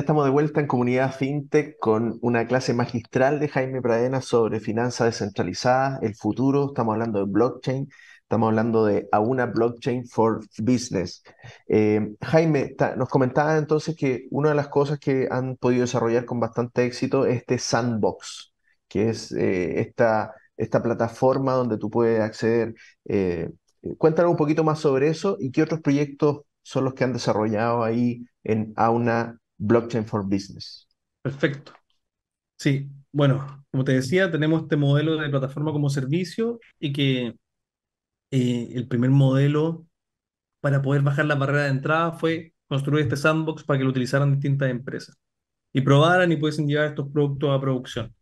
estamos de vuelta en Comunidad FinTech con una clase magistral de Jaime Pradena sobre finanzas descentralizadas, el futuro, estamos hablando de blockchain, estamos hablando de AUNA blockchain for business. Eh, Jaime, nos comentaba entonces que una de las cosas que han podido desarrollar con bastante éxito es este sandbox, que es eh, esta, esta plataforma donde tú puedes acceder. Eh, cuéntanos un poquito más sobre eso y qué otros proyectos son los que han desarrollado ahí en Auna Blockchain for Business. Perfecto. Sí, bueno, como te decía, tenemos este modelo de plataforma como servicio y que eh, el primer modelo para poder bajar la barrera de entrada fue construir este sandbox para que lo utilizaran distintas empresas y probaran y pudiesen llevar estos productos a producción.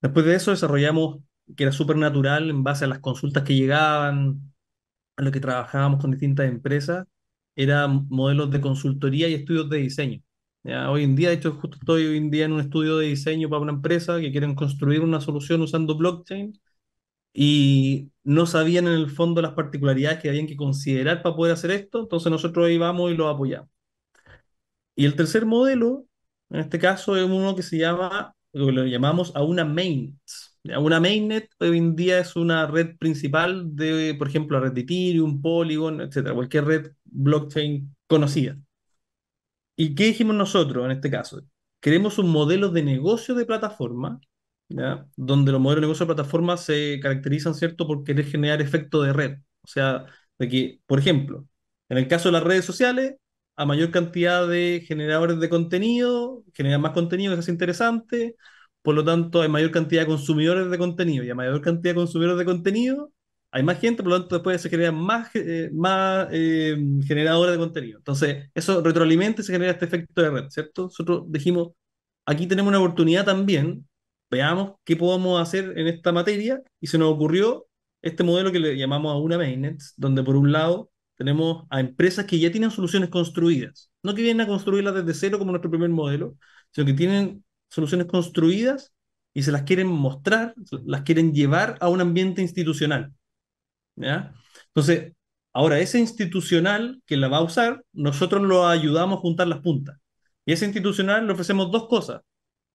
Después de eso desarrollamos, que era súper natural en base a las consultas que llegaban, a lo que trabajábamos con distintas empresas, eran modelos de consultoría y estudios de diseño. Hoy en día, de hecho, justo estoy hoy en día en un estudio de diseño para una empresa que quieren construir una solución usando blockchain y no sabían en el fondo las particularidades que habían que considerar para poder hacer esto, entonces nosotros ahí vamos y lo apoyamos. Y el tercer modelo, en este caso, es uno que se llama, lo llamamos a una mainnet. Una mainnet hoy en día es una red principal de, por ejemplo, la red de Ethereum, Polygon, etcétera, cualquier red blockchain conocida. ¿Y qué dijimos nosotros en este caso? Queremos un modelo de negocio de plataforma, donde los modelos de negocio de plataforma se caracterizan, ¿cierto?, por querer generar efecto de red. O sea, de que, por ejemplo, en el caso de las redes sociales, a mayor cantidad de generadores de contenido, generan más contenido que es interesante, por lo tanto hay mayor cantidad de consumidores de contenido y a mayor cantidad de consumidores de contenido hay más gente, por lo tanto después se generan más, eh, más eh, de contenido. Entonces, eso retroalimenta y se genera este efecto de red, ¿cierto? Nosotros dijimos, aquí tenemos una oportunidad también, veamos qué podemos hacer en esta materia, y se nos ocurrió este modelo que le llamamos a una mainnet, donde por un lado tenemos a empresas que ya tienen soluciones construidas, no que vienen a construirlas desde cero como nuestro primer modelo, sino que tienen soluciones construidas y se las quieren mostrar, las quieren llevar a un ambiente institucional. Entonces, ahora ese institucional que la va a usar, nosotros lo ayudamos a juntar las puntas. Y ese institucional le ofrecemos dos cosas.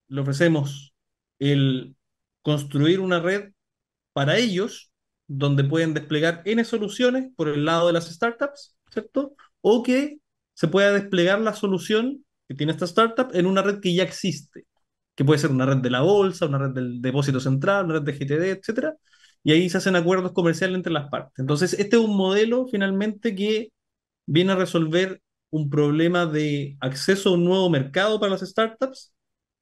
Le ofrecemos el construir una red para ellos, donde pueden desplegar N soluciones por el lado de las startups, ¿cierto? O que se pueda desplegar la solución que tiene esta startup en una red que ya existe, que puede ser una red de la bolsa, una red del depósito central, una red de GTD, etcétera, y ahí se hacen acuerdos comerciales entre las partes. Entonces, este es un modelo finalmente que viene a resolver un problema de acceso a un nuevo mercado para las startups,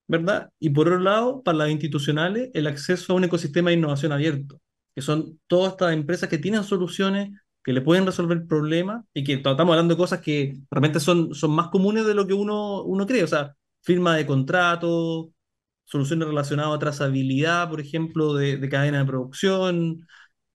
¿verdad? Y por otro lado, para las institucionales, el acceso a un ecosistema de innovación abierto, que son todas estas empresas que tienen soluciones, que le pueden resolver problemas y que estamos hablando de cosas que realmente son, son más comunes de lo que uno, uno cree, o sea, firma de contrato, soluciones relacionadas a trazabilidad, por ejemplo, de, cadena de producción,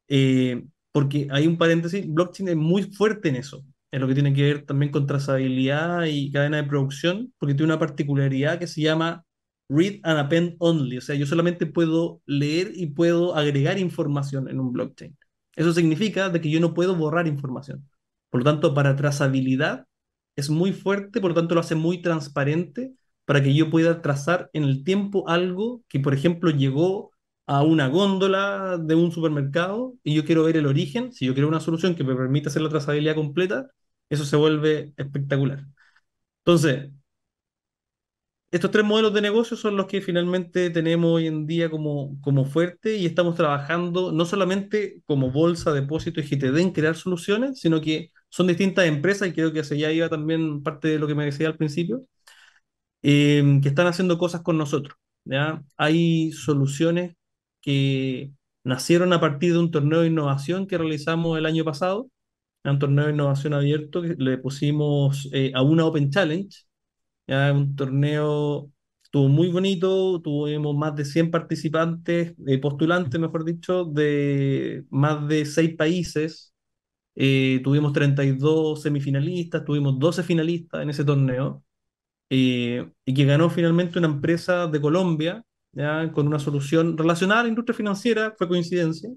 eh, porque hay un paréntesis, blockchain es muy fuerte en eso, en lo que tiene que ver también con trazabilidad y cadena de producción, porque tiene una particularidad que se llama read and append only, o sea, yo solamente puedo leer y puedo agregar información en un blockchain. Eso significa de que yo no puedo borrar información. Por lo tanto, para trazabilidad es muy fuerte, por lo tanto lo hace muy transparente para que yo pueda trazar en el tiempo algo que, por ejemplo, llegó a una góndola de un supermercado y yo quiero ver el origen, si yo quiero una solución que me permita hacer la trazabilidad completa, eso se vuelve espectacular. Entonces, estos tres modelos de negocio son los que finalmente tenemos hoy en día como, como fuerte y estamos trabajando no solamente como bolsa, depósito y GTD en crear soluciones, sino que son distintas empresas y creo que hacia ya iba también parte de lo que me decía al principio Em, que están haciendo cosas con nosotros. Hay soluciones que nacieron a partir de un torneo de innovación que realizamos el año pasado, un torneo de innovación abierto que le pusimos eh, a una Open Challenge, un torneo estuvo muy bonito, tuvimos más de 100 participantes, eh, postulantes, mejor dicho, de más de 6 países, eh, tuvimos 32 semifinalistas, tuvimos 12 finalistas en ese torneo, eh, y que ganó finalmente una empresa de Colombia ¿ya? con una solución relacionada a la industria financiera, fue coincidencia,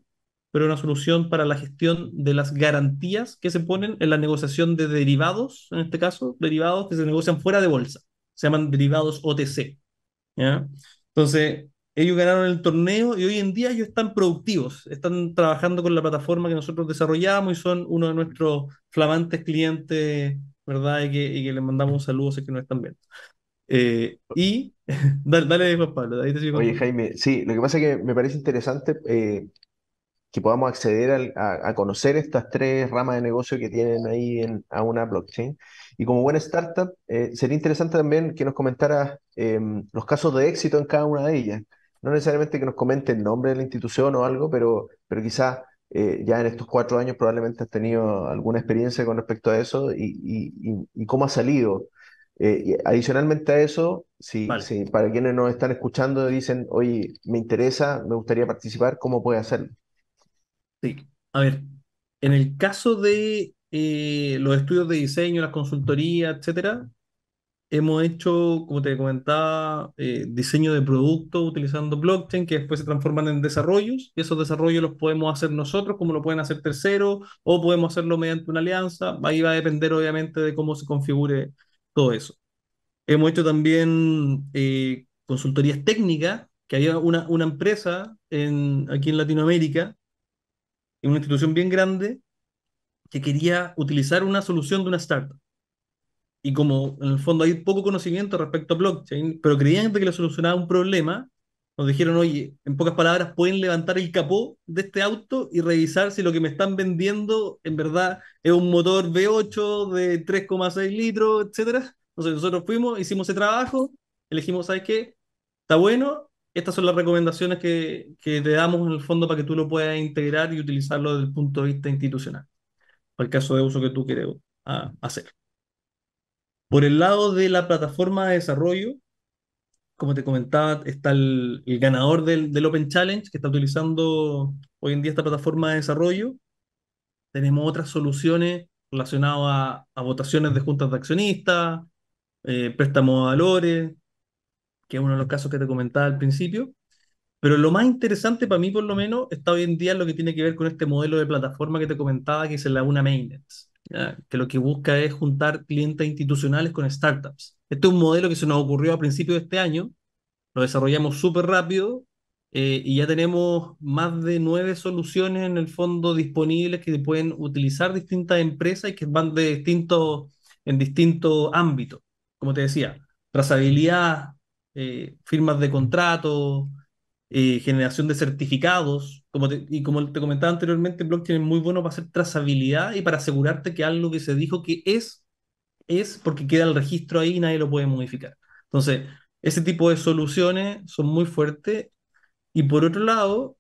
pero una solución para la gestión de las garantías que se ponen en la negociación de derivados, en este caso, derivados que se negocian fuera de bolsa, se llaman derivados OTC. ¿ya? Entonces, ellos ganaron el torneo y hoy en día ellos están productivos, están trabajando con la plataforma que nosotros desarrollamos y son uno de nuestros flamantes clientes ¿verdad? Y que, y que les mandamos un saludo sé que no están viendo. Eh, y dale, dale, Pablo, Oye, Jaime, sí, lo que pasa es que me parece interesante eh, que podamos acceder a, conocer estas tres ramas de negocio que tienen ahí en, a una blockchain. Y como buena startup, eh, sería interesante también que nos comentara em, los casos de éxito en cada una de ellas. No necesariamente que nos comente el nombre de la institución o algo, pero, pero quizás eh, ya en estos cuatro años probablemente has tenido alguna experiencia con respecto a eso y, cómo ha salido. Eh, adicionalmente a eso, si, para quienes nos están escuchando dicen, oye, me interesa, me gustaría participar, ¿cómo puede hacerlo? Sí, a ver, en el caso de eh, los estudios de diseño, las consultorías, etcétera, Hemos hecho, como te comentaba, eh, diseño de productos utilizando blockchain que después se transforman en desarrollos y esos desarrollos los podemos hacer nosotros como lo pueden hacer terceros o podemos hacerlo mediante una alianza. Ahí va a depender obviamente de cómo se configure todo eso. Hemos hecho también eh, consultorías técnicas, que había una, una empresa aquí en Latinoamérica, en una institución bien grande, que quería utilizar una solución de una startup y como en el fondo hay poco conocimiento respecto a blockchain, pero creían que le solucionaba un problema, nos dijeron, oye, en pocas palabras, pueden levantar el capó de este auto y revisar si lo que me están vendiendo en verdad es un motor V8 de 3,6 litros, etcétera. Entonces nosotros fuimos, hicimos ese trabajo, elegimos, ¿sabes qué? Está bueno, estas son las recomendaciones que, que te damos en el fondo para que tú lo puedas integrar y utilizarlo desde el punto de vista institucional, para el caso de uso que tú quieres ah, hacer. Por el lado de la plataforma de desarrollo, como te comentaba, está el, ganador del, Open Challenge que está utilizando hoy en día esta plataforma de desarrollo. Tenemos otras soluciones relacionadas a, votaciones de juntas de accionistas, eh, préstamos a valores, que es uno de los casos que te comentaba al principio. Pero lo más interesante para mí, por lo menos, está hoy en día lo que tiene que ver con este modelo de plataforma que te comentaba, que es la una Mainnet que lo que busca es juntar clientes institucionales con startups. Este es un modelo que se nos ocurrió a principios de este año, lo desarrollamos súper rápido eh, y ya tenemos más de nueve soluciones en el fondo disponibles que pueden utilizar distintas empresas y que van de distintos, en distintos ámbitos. Como te decía, trazabilidad, eh, firmas de contrato, generación de certificados, como y como te comentaba anteriormente, blockchain es muy bueno para hacer trazabilidad y para asegurarte que algo que se dijo que es, es porque queda el registro ahí y nadie lo puede modificar. Entonces, ese tipo de soluciones son muy fuertes. Y por otro lado,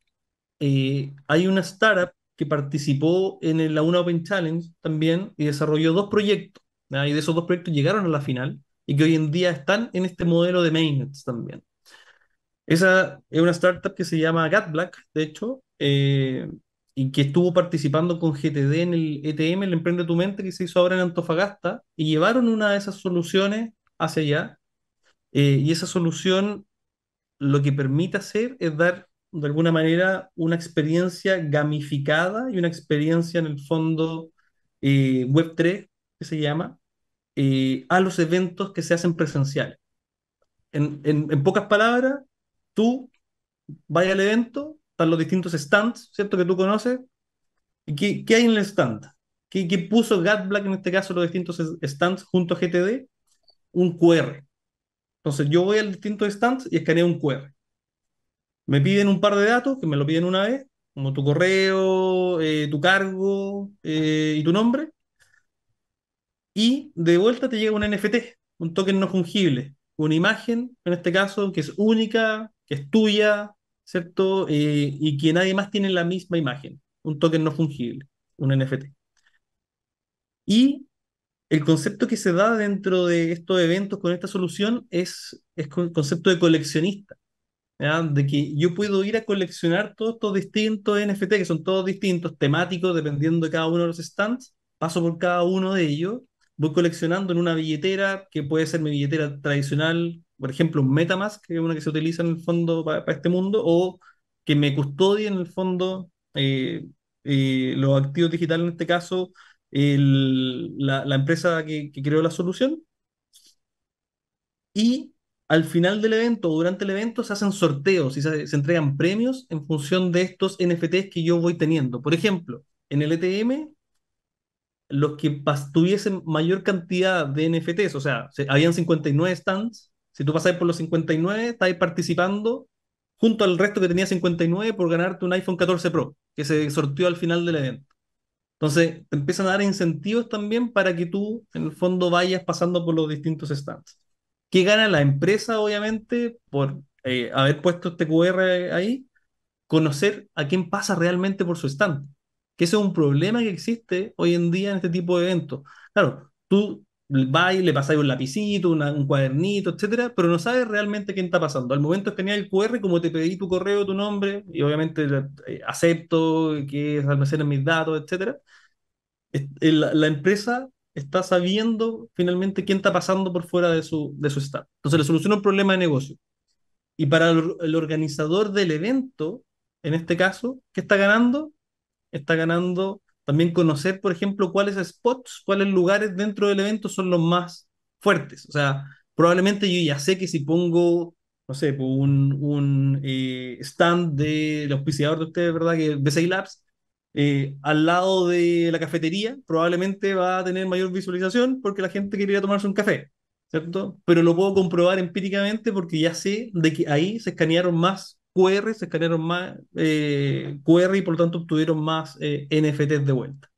eh, hay una startup que participó en la Una Open Challenge también y desarrolló dos proyectos. Y de esos dos proyectos llegaron a la final y que hoy en día están en este modelo de Mainnet también. Esa es una startup que se llama GatBlack, de hecho, eh, y que estuvo participando con GTD en el ETM, el Emprende tu Mente, que se hizo ahora en Antofagasta, y llevaron una de esas soluciones hacia allá. Eh, y esa solución lo que permite hacer es dar, de alguna manera, una experiencia gamificada y una experiencia en el fondo eh, Web3, que se llama, a los eventos que se hacen presenciales. en pocas palabras, tú vayas al evento, están los distintos stands, ¿cierto? Que tú conoces. ¿Y qué, hay en el stand? ¿Qué, puso Gatblack en este caso los distintos stands junto a GTD? Un QR. Entonces yo voy al distinto stands y escaneo un QR. Me piden un par de datos, que me lo piden una vez, como tu correo, eh, tu cargo eh, y tu nombre. Y de vuelta te llega un NFT, un token no fungible, una imagen, en este caso, que es única, que es tuya, ¿cierto? y que nadie más tiene la misma imagen, un token no fungible, un NFT. Y el concepto que se da dentro de estos eventos con esta solución es, el concepto de coleccionista, de que yo puedo ir a coleccionar todos estos distintos NFT, que son todos distintos, temáticos, dependiendo de cada uno de los stands, paso por cada uno de ellos, voy coleccionando en una billetera, que puede ser mi billetera tradicional, por ejemplo, un MetaMask, que es una que se utiliza en el fondo para este mundo, o que me custodie en el fondo eh, eh, los activos digitales, en este caso, la, empresa que, creó la solución. Y al final del evento o durante el evento se hacen sorteos y se, entregan premios en función de estos NFTs que yo voy teniendo. Por ejemplo, en el ETM los que tuviesen mayor cantidad de NFTs, o sea, habían 59 stands, si tú pasas por los 59, estás participando junto al resto que tenía 59 por ganarte un iPhone 14 Pro, que se sortió al final del evento. Entonces, te empiezan a dar incentivos también para que tú, en el fondo, vayas pasando por los distintos stands. ¿Qué gana la empresa, obviamente, por eh, haber puesto este QR ahí? Conocer a quién pasa realmente por su stand. Que ese es un problema que existe hoy en día en este tipo de eventos. Claro, tú va y le pasáis un lapicito, un cuadernito, etcétera, pero no sabes realmente quién está pasando. Al momento que tenía el QR, como te pedí tu correo, tu nombre, y obviamente eh, acepto que almacenen mis datos, etcétera, la, empresa está sabiendo finalmente quién está pasando por fuera de su, de su staff. Entonces le soluciona un problema de negocio. Y para el, el organizador del evento, en este caso, ¿qué está ganando? Está ganando también conocer, por ejemplo, cuáles spots, cuáles lugares dentro del evento son los más fuertes. O sea, probablemente yo ya sé que si pongo, no sé, pues, un, eh, stand del auspiciador de ustedes, ¿verdad? Que es Labs, eh, al lado de la cafetería, probablemente va a tener mayor visualización porque la gente quería tomarse un café, ¿cierto? Pero lo puedo comprobar empíricamente porque ya sé de que ahí se escanearon más QR, se escanearon más eh, QR y por lo tanto obtuvieron más eh, NFTs de vuelta.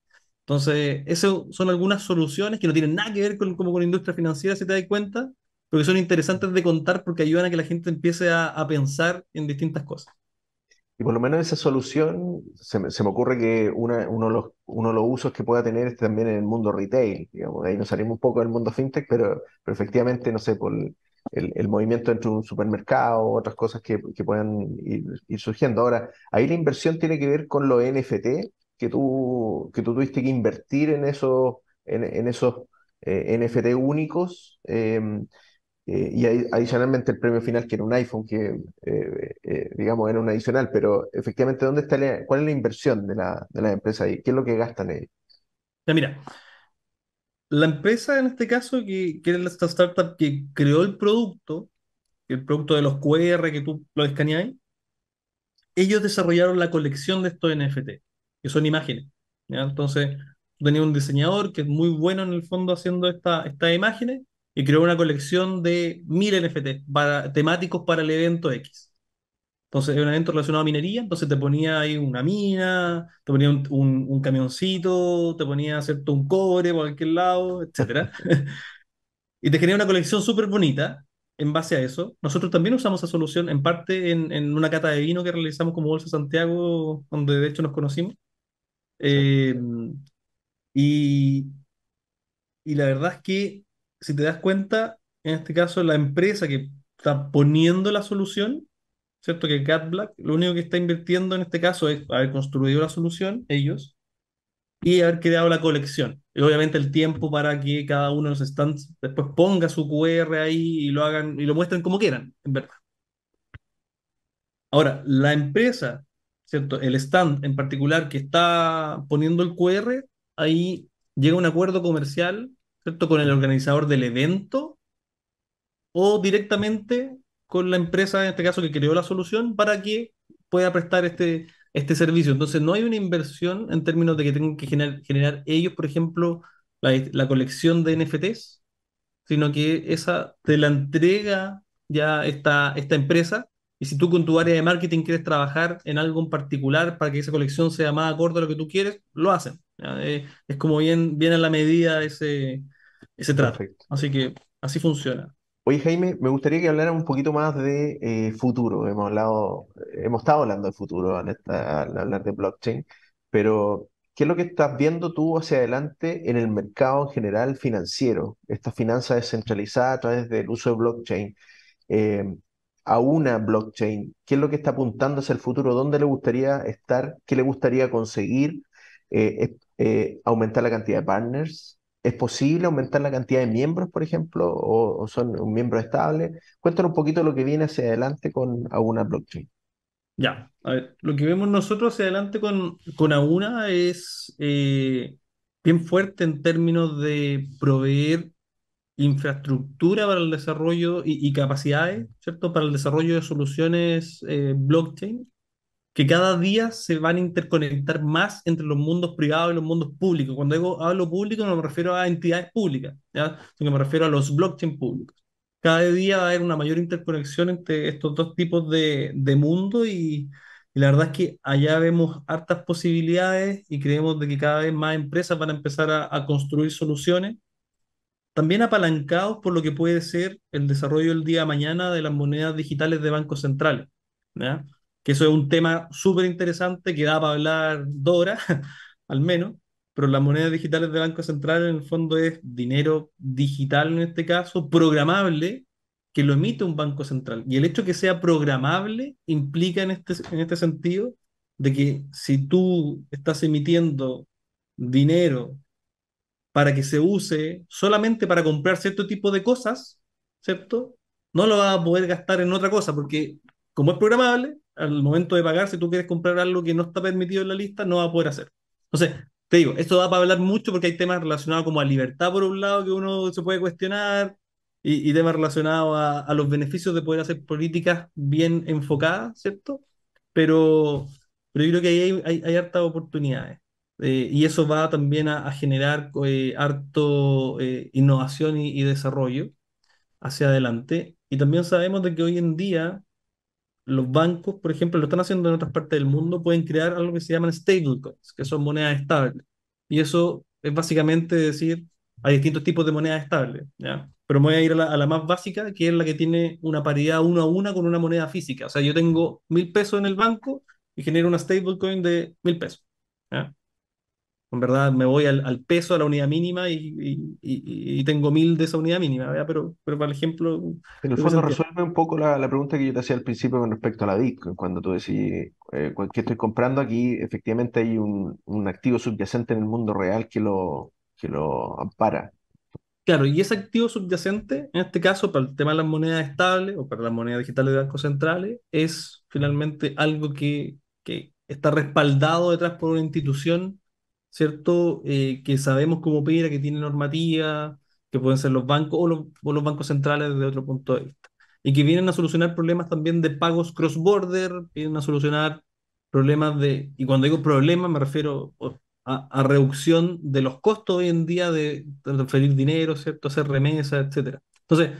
Entonces, esas son algunas soluciones que no tienen nada que ver con, como con la industria financiera, si te das cuenta, pero que son interesantes de contar porque ayudan a que la gente empiece a, pensar en distintas cosas. Y por lo menos esa solución, se me, ocurre que uno, de los, usos que pueda tener es también en el mundo retail. Digamos. De ahí nos salimos un poco del mundo fintech, pero, pero efectivamente, no sé, por, el, movimiento entre un supermercado, otras cosas que, puedan ir, surgiendo. Ahora, ahí la inversión tiene que ver con los NFT, que tú, que tú tuviste que invertir en esos, en, esos eh, NFT únicos. Em, eh, y adicionalmente el premio final, que era un iPhone, que eh, digamos era un adicional, pero efectivamente, ¿dónde está ¿cuál es la inversión de la, de la empresa y ¿Qué es lo que gastan ellos? Mira, la empresa en este caso, que, que es esta startup que creó el producto, el producto de los QR que tú lo escaneáis, ellos desarrollaron la colección de estos NFT, que son imágenes. Entonces, tenía un diseñador que es muy bueno en el fondo haciendo estas imágenes y creó una colección de mil NFT temáticos para el evento X. Entonces, era un evento relacionado a minería, entonces te ponía ahí una mina, te ponía un, camioncito, te ponía ¿cierto? un cobre por cualquier lado, etc. y te genera una colección súper bonita en base a eso. Nosotros también usamos esa solución, en parte en, una cata de vino que realizamos como Bolsa Santiago, donde de hecho nos conocimos. Eh, y, y la verdad es que, si te das cuenta, en este caso la empresa que está poniendo la solución ¿cierto? Que Black lo único que está invirtiendo en este caso es haber construido la solución, ellos, y haber creado la colección. Y obviamente el tiempo para que cada uno de los stands después ponga su QR ahí y lo hagan y lo muestren como quieran, en verdad. Ahora, la empresa, ¿cierto? El stand en particular que está poniendo el QR, ahí llega un acuerdo comercial, ¿cierto? Con el organizador del evento o directamente con la empresa, en este caso, que creó la solución para que pueda prestar este, este servicio. Entonces, no hay una inversión en términos de que tengan que generar, generar ellos, por ejemplo, la, colección de NFTs, sino que esa te la entrega ya esta, esta empresa. Y si tú con tu área de marketing quieres trabajar en algo en particular para que esa colección sea más acorde a lo que tú quieres, lo hacen. Eh, es como bien, bien a la medida ese, ese trato. Así que así funciona. Oye, Jaime, me gustaría que hablara un poquito más de eh, futuro. Hemos hablado, hemos estado hablando de futuro al, hablar de blockchain, pero ¿qué es lo que estás viendo tú hacia adelante en el mercado en general financiero? Esta finanza descentralizada a través del uso de blockchain, em, a una blockchain, ¿qué es lo que está apuntando hacia el futuro? ¿Dónde le gustaría estar? ¿Qué le gustaría conseguir? Eh, eh, ¿aumentar la cantidad de partners? ¿Es posible aumentar la cantidad de miembros, por ejemplo, o, son un miembro estable? Cuéntanos un poquito lo que viene hacia adelante con Aguna Blockchain. Ya, a ver, lo que vemos nosotros hacia adelante con, con Aguna es eh, bien fuerte en términos de proveer infraestructura para el desarrollo y, capacidades, ¿cierto? Para el desarrollo de soluciones eh, blockchain que cada día se van a interconectar más entre los mundos privados y los mundos públicos. Cuando digo, hablo público no me refiero a entidades públicas, ¿ya? sino que me refiero a los blockchain públicos. Cada día va a haber una mayor interconexión entre estos dos tipos de, de mundo y, la verdad es que allá vemos hartas posibilidades y creemos de que cada vez más empresas van a empezar a, construir soluciones, también apalancados por lo que puede ser el desarrollo el día de mañana de las monedas digitales de bancos centrales. ¿ya? que eso es un tema súper interesante que da para hablar dos al menos, pero las monedas digitales del Banco Central en el fondo es dinero digital en este caso, programable, que lo emite un Banco Central. Y el hecho que sea programable implica en este, en este sentido de que si tú estás emitiendo dinero para que se use solamente para comprar cierto tipo de cosas, ¿cierto? No lo vas a poder gastar en otra cosa, porque como es programable, al momento de pagar, si tú quieres comprar algo que no está permitido en la lista, no va a poder hacer. Entonces, te digo, esto va para hablar mucho porque hay temas relacionados como a libertad por un lado que uno se puede cuestionar y, temas relacionados a, los beneficios de poder hacer políticas bien enfocadas, ¿cierto? Pero, pero yo creo que ahí hay, hay, hartas oportunidades. Eh, y eso va también a, generar eh, harto eh, innovación y, y desarrollo hacia adelante. Y también sabemos de que hoy en día los bancos, por ejemplo, lo están haciendo en otras partes del mundo, pueden crear algo que se llaman stablecoins, que son monedas estables. Y eso es básicamente decir, hay distintos tipos de monedas estables, ¿ya? Pero voy a ir a la, más básica, que es la que tiene una paridad uno a una con una moneda física. O sea, yo tengo mil pesos en el banco y genero una stablecoin de mil pesos. ¿ya? en verdad me voy al, peso, a la unidad mínima y, tengo mil de esa unidad mínima, ¿verdad? Pero, pero para el ejemplo... En el fondo resuelve un poco la, pregunta que yo te hacía al principio con respecto a la DIC, cuando tú decís, eh, estoy comprando aquí? Efectivamente hay un, activo subyacente en el mundo real que lo, que lo ampara. Claro, y ese activo subyacente, en este caso, para el tema de las monedas estables o para las monedas digitales de bancos centrales, es finalmente algo que, que está respaldado detrás por una institución ¿cierto? Eh, que sabemos cómo opera, que tiene normativa, que pueden ser los bancos o los, bancos centrales desde otro punto de vista. Y que vienen a solucionar problemas también de pagos cross-border, vienen a solucionar problemas de, y cuando digo problemas me refiero a, reducción de los costos hoy en día de transferir dinero, ¿cierto? Hacer remesas, etc. Entonces,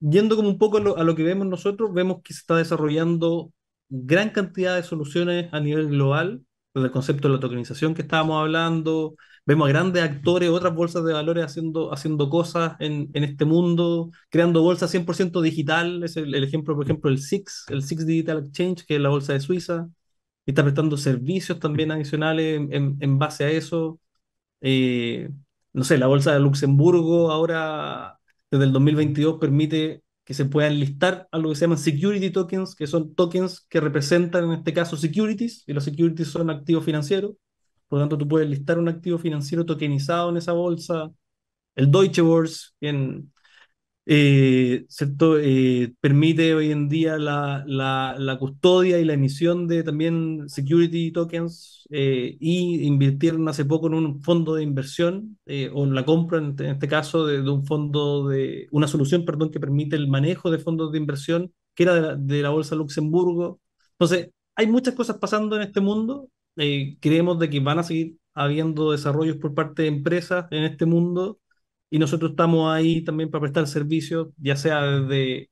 yendo como un poco a lo que vemos nosotros, vemos que se está desarrollando gran cantidad de soluciones a nivel global desde el concepto de la tokenización que estábamos hablando, vemos a grandes actores, otras bolsas de valores haciendo, haciendo cosas en, en este mundo, creando bolsas 100% digital, es el, ejemplo, por ejemplo, el SIX, el SIX Digital Exchange, que es la bolsa de Suiza, y está prestando servicios también adicionales en, base a eso. Eh, no sé, la bolsa de Luxemburgo ahora, desde el 2022, permite que se puedan listar a lo que se llaman security tokens, que son tokens que representan en este caso securities, y los securities son activos financieros. Por lo tanto, tú puedes listar un activo financiero tokenizado en esa bolsa. El Deutsche Börse, en, eh, ¿cierto? Eh, permite hoy en día la, custodia y la emisión de también security tokens eh, y invirtieron hace poco en un fondo de inversión o en la compra, en, este caso, de, un fondo de una solución, perdón, que permite el manejo de fondos de inversión que era de la, Bolsa Luxemburgo. Entonces, hay muchas cosas pasando en este mundo. creemos de que van a seguir habiendo desarrollos por parte de empresas en este mundo y nosotros estamos ahí también para prestar servicios, ya sea desde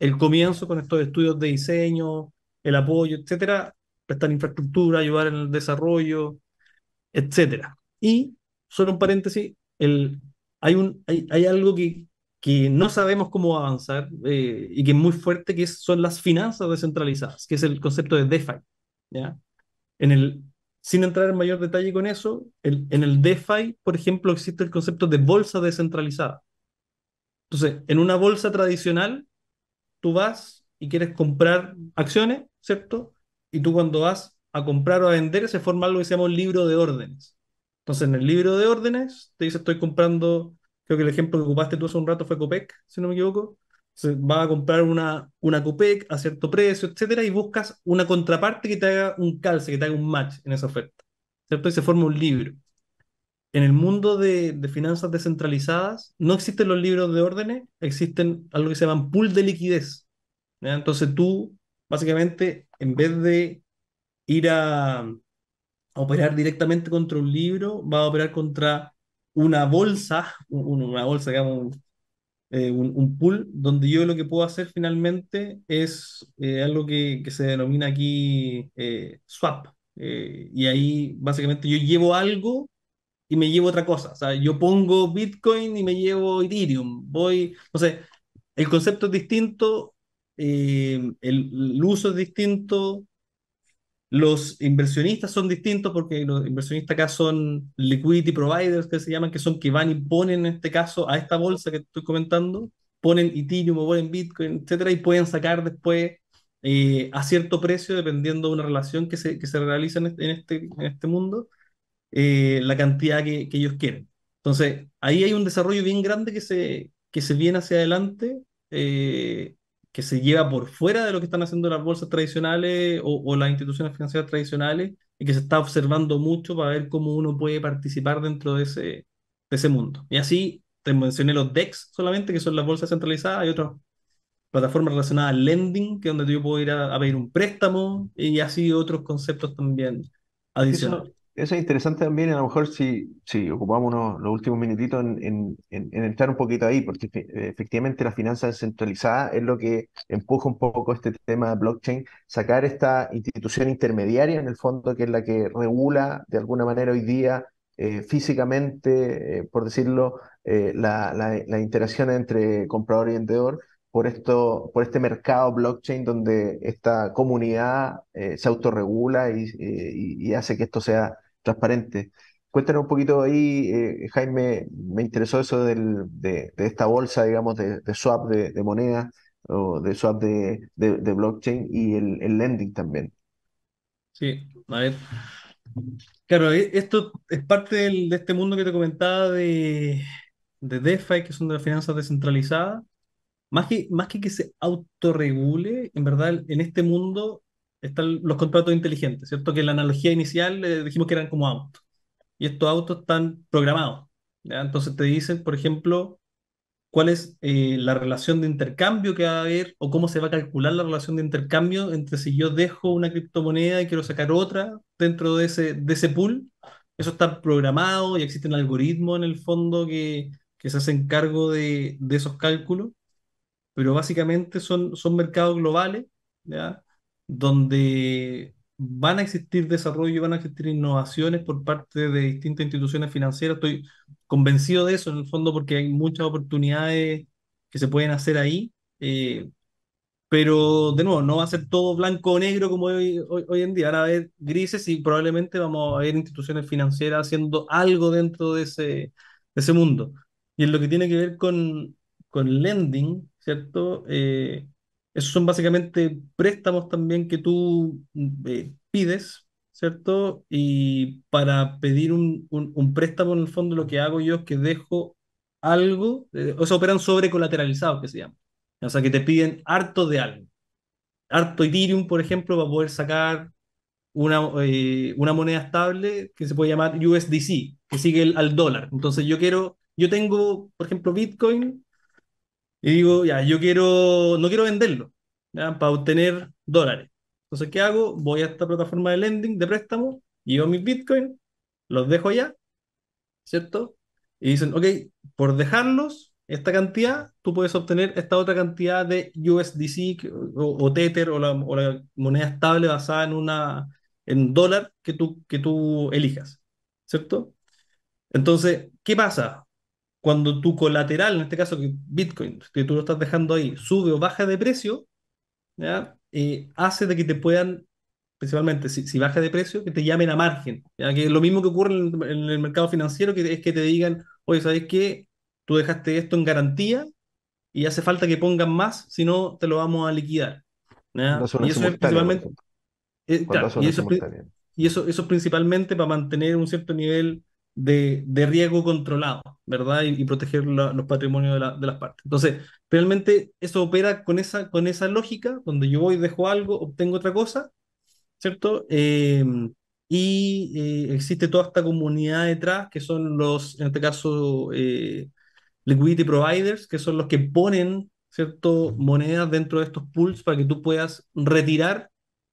el comienzo con estos estudios de diseño, el apoyo, etcétera, prestar infraestructura, ayudar en el desarrollo, etcétera. Y, solo un paréntesis, el, hay, un, hay, algo que, que no sabemos cómo avanzar eh, y que es muy fuerte, que son las finanzas descentralizadas, que es el concepto de DeFi. ¿ya? En el, sin entrar en mayor detalle con eso, en el DeFi, por ejemplo, existe el concepto de bolsa descentralizada. Entonces, en una bolsa tradicional, tú vas y quieres comprar acciones, ¿cierto? Y tú cuando vas a comprar o a vender se forma algo que se llama un libro de órdenes. Entonces, en el libro de órdenes te dice estoy comprando, creo que el ejemplo que ocupaste tú hace un rato fue Copec, si no me equivoco, va a comprar una, una Copec a cierto precio, etcétera, y buscas una contraparte que te haga un calce, que te haga un match en esa oferta, ¿cierto? Y se forma un libro. En el mundo de, de finanzas descentralizadas no existen los libros de órdenes, existen algo que se llaman pool de liquidez. Entonces tú, básicamente, en vez de ir a, operar directamente contra un libro, vas a operar contra una bolsa, una bolsa, digamos, eh, un, pool donde yo lo que puedo hacer finalmente es eh, algo que, se denomina aquí eh, swap. y ahí básicamente yo llevo algo y me llevo otra cosa. O sea, yo pongo Bitcoin y me llevo Ethereum. Voy, no sé, el concepto es distinto, el, el, uso es distinto, los inversionistas son distintos porque los inversionistas acá son liquidity providers, que se llaman, que son que van y ponen en este caso a esta bolsa que estoy comentando, ponen Ethereum o ponen Bitcoin, etcétera, y pueden sacar después eh, a cierto precio, dependiendo de una relación que se, que se realiza en este, en este, este mundo, eh, la cantidad que, ellos quieren. Entonces, ahí hay un desarrollo bien grande que se, que se viene hacia adelante eh, que se lleva por fuera de lo que están haciendo las bolsas tradicionales o, las instituciones financieras tradicionales y que se está observando mucho para ver cómo uno puede participar dentro de ese, de ese mundo. Y así te mencioné los DEX solamente, que son las bolsas centralizadas, hay otras plataformas relacionadas al lending, que es donde yo puedo ir a, pedir un préstamo, y así otros conceptos también adicionales. Eso es interesante también, a lo mejor si, si ocupamos los últimos minutitos en, entrar un poquito ahí, porque efectivamente la finanza descentralizada es lo que empuja un poco este tema de blockchain, sacar esta institución intermediaria en el fondo, que es la que regula de alguna manera hoy día eh, físicamente, eh, por decirlo, eh, la, interacción entre comprador y vendedor por, esto, por este mercado blockchain donde esta comunidad se autorregula y, hace que esto sea transparente. Cuéntanos un poquito ahí, eh, Jaime, me interesó eso de, esta bolsa, digamos, de, swap de, moneda o de swap de, blockchain y el, lending también. Sí, a ver. Claro, e, esto es parte de este mundo que te comentaba de, de DeFi, que son de las finanzas descentralizadas. Más que, más que que se autorregule, en verdad, en este mundo están los contratos inteligentes, ¿cierto? Que en la analogía inicial dijimos que eran como autos. Y estos autos están programados. Entonces te dicen, por ejemplo, cuál es eh, la relación de intercambio que va a haber o cómo se va a calcular la relación de intercambio entre si yo dejo una criptomoneda y quiero sacar otra dentro de ese, de ese pool. Eso está programado y existe un algoritmo en el fondo que, que se hacen cargo de, de esos cálculos. Pero básicamente son, son mercados globales, ¿ya? donde van a existir desarrollo, van a existir innovaciones por parte de distintas instituciones financieras. Estoy convencido de eso en el fondo porque hay muchas oportunidades que se pueden hacer ahí. Eh, pero de nuevo, no va a ser todo blanco o negro como hoy, hoy, en día. Van a haber grises y probablemente vamos a ver instituciones financieras haciendo algo dentro de ese, ese mundo. Y en lo que tiene que ver con, con lending, ¿cierto? Eh, esos son básicamente préstamos también que tú mm, eh, pides, ¿cierto? Y para pedir un, préstamo, en el fondo lo que hago yo es que dejo algo, eh, o sea, operan sobre colateralizados, que se llama. O sea, que te piden harto de algo. Harto Ethereum, por ejemplo, para poder sacar una, eh, moneda estable que se puede llamar USDC, que sigue al dólar. Entonces yo quiero, yo tengo, por ejemplo, Bitcoin y digo, ya, yo quiero, no quiero venderlo, para obtener dólares. Entonces, ¿qué hago? Voy a esta plataforma de lending, de préstamo, llevo mis bitcoin los dejo allá, ¿cierto? Y dicen, ok, por dejarlos, esta cantidad, tú puedes obtener esta otra cantidad de USDC o, o Tether o la, moneda estable basada en una en dólar que tú, que tú elijas, ¿cierto? Entonces, ¿qué pasa? cuando tu colateral, en este caso que Bitcoin, que tú lo estás dejando ahí, sube o baja de precio, ¿ya? Eh, hace de que te puedan, principalmente si, baja de precio, que te llamen a margen. ¿ya? Que lo mismo que ocurre en, el mercado financiero, que es que te digan, oye, ¿sabes qué? Tú dejaste esto en garantía y hace falta que pongan más, si no, te lo vamos a liquidar. Y eso es principalmente... eso, eh, y eso principalmente para mantener un cierto nivel de, de riesgo controlado, ¿verdad? Y, proteger los patrimonios de, las partes. Entonces, realmente eso opera con esa, con esa lógica, donde yo voy, dejo algo, obtengo otra cosa, ¿cierto? Em, y eh, existe toda esta comunidad detrás, que son los, en este caso, eh, liquidity providers, que son los que ponen, ¿cierto?, monedas dentro de estos pools para que tú puedas retirar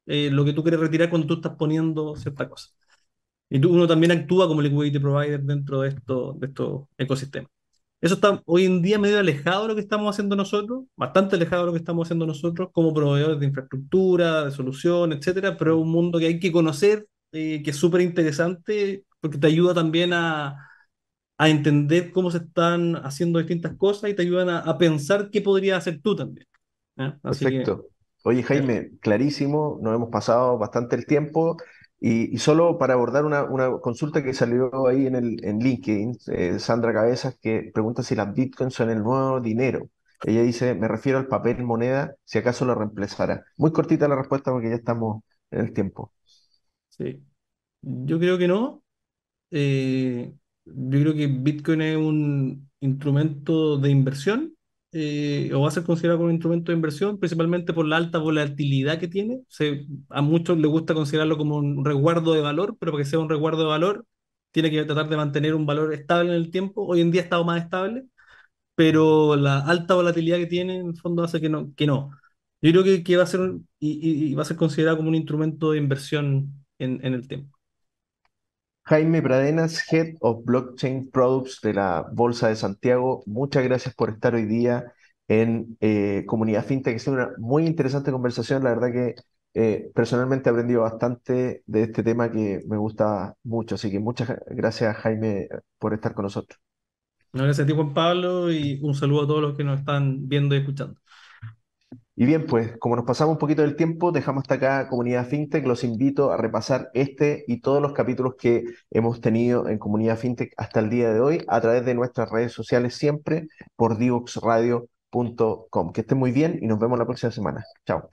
eh, lo que tú quieres retirar cuando tú estás poniendo cierta cosa. Y uno también actúa como liquidity provider dentro de, esto, de estos ecosistemas. Eso está hoy en día medio alejado de lo que estamos haciendo nosotros, bastante alejado de lo que estamos haciendo nosotros como proveedores de infraestructura, de solución, etcétera, pero es un mundo que hay que conocer, eh, que es súper interesante, porque te ayuda también a, a, entender cómo se están haciendo distintas cosas y te ayudan a, pensar qué podrías hacer tú también. Perfecto. Oye, Jaime, clarísimo, nos hemos pasado bastante el tiempo. Y, solo para abordar una, consulta que salió ahí en, el, en LinkedIn, eh, Sandra Cabezas, que pregunta si las bitcoins son el nuevo dinero. Ella dice, me refiero al papel moneda, si acaso lo reemplazará. Muy cortita la respuesta porque ya estamos en el tiempo. Sí, yo creo que no. Eh, yo creo que Bitcoin es un instrumento de inversión eh, o va a ser considerado como un instrumento de inversión, principalmente por la alta volatilidad que tiene. a muchos les gusta considerarlo como un resguardo de valor, pero para que sea un resguardo de valor, tiene que tratar de mantener un valor estable en el tiempo. Hoy en día ha estado más estable, pero la alta volatilidad que tiene en el fondo hace que no. Yo creo que, va, a ser va a ser considerado como un instrumento de inversión en el tiempo. Jaime Pradenas, Head of Blockchain Products de la Bolsa de Santiago, muchas gracias por estar hoy día en eh, Comunidad FinTech. Es una muy interesante conversación, la verdad que eh, personalmente he aprendido bastante de este tema que me gusta mucho, así que muchas gracias Jaime por estar con nosotros. No, gracias a ti Juan Pablo y un saludo a todos los que nos están viendo y escuchando. Y bien, pues como nos pasamos un poquito del tiempo, dejamos hasta acá Comunidad FinTech. Los invito a repasar este y todos los capítulos que hemos tenido en Comunidad FinTech hasta el día de hoy a través de nuestras redes sociales siempre por divoxradio.com. Que estén muy bien y nos vemos la próxima semana. Chao.